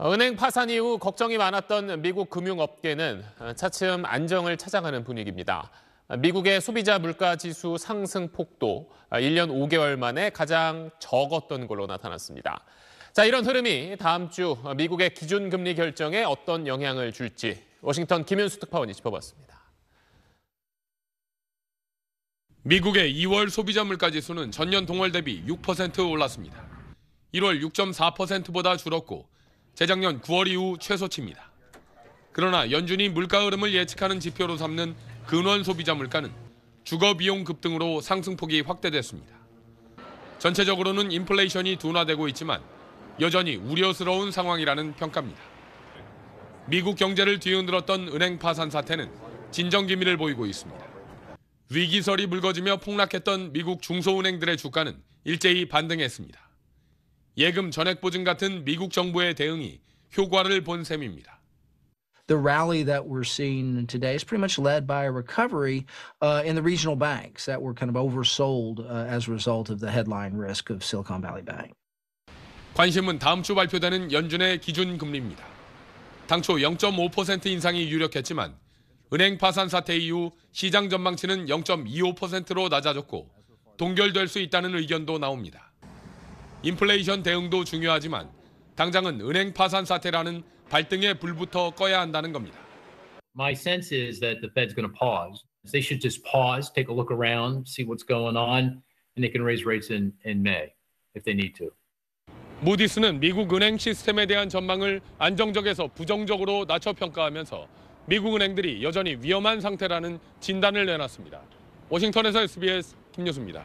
은행 파산 이후 걱정이 많았던 미국 금융업계는 차츰 안정을 찾아가는 분위기입니다. 미국의 소비자 물가 지수 상승 폭도 1년 5개월 만에 가장 적었던 걸로 나타났습니다. 자, 이런 흐름이 다음 주 미국의 기준금리 결정에 어떤 영향을 줄지 워싱턴 김윤수 특파원이 짚어봤습니다. 미국의 2월 소비자 물가 지수는 전년 동월 대비 6% 올랐습니다. 1월 6.4%보다 줄었고 재작년 9월 이후 최소치입니다. 그러나 연준이 물가 흐름을 예측하는 지표로 삼는 근원 소비자 물가는 주거 비용 급등으로 상승폭이 확대됐습니다. 전체적으로는 인플레이션이 둔화되고 있지만 여전히 우려스러운 상황이라는 평가입니다. 미국 경제를 뒤흔들었던 은행 파산 사태는 진정 기미를 보이고 있습니다. 위기설이 불거지며 폭락했던 미국 중소은행들의 주가는 일제히 반등했습니다. 예금 전액 보증 같은 미국 정부의 대응이 효과를 본 셈입니다. the rally that we're seeing today is pretty much led by a recovery uh, in the regional banks that were kind of oversold uh, as a result of the headline risk of Silicon Valley Bank. 관심은 다음 주 발표되는 연준의 기준 금리입니다. 당초 0.5% 인상이 유력했지만 은행 파산 사태 이후 시장 전망치는 0.25%로 낮아졌고 동결될 수 있다는 의견도 나옵니다. 인플레이션 대응도 중요하지만 당장은 은행 파산 사태라는 발등의 불부터 꺼야 한다는 겁니다. My sense is that the Fed's going to pause. They should just pause, take a look around, see what's going on, and they can raise rates in, in May if they need to. 무디스는 미국 은행 시스템에 대한 전망을 안정적에서 부정적으로 낮춰 평가하면서 미국 은행들이 여전히 위험한 상태라는 진단을 내놨습니다. 워싱턴에서 SBS 김여수입니다.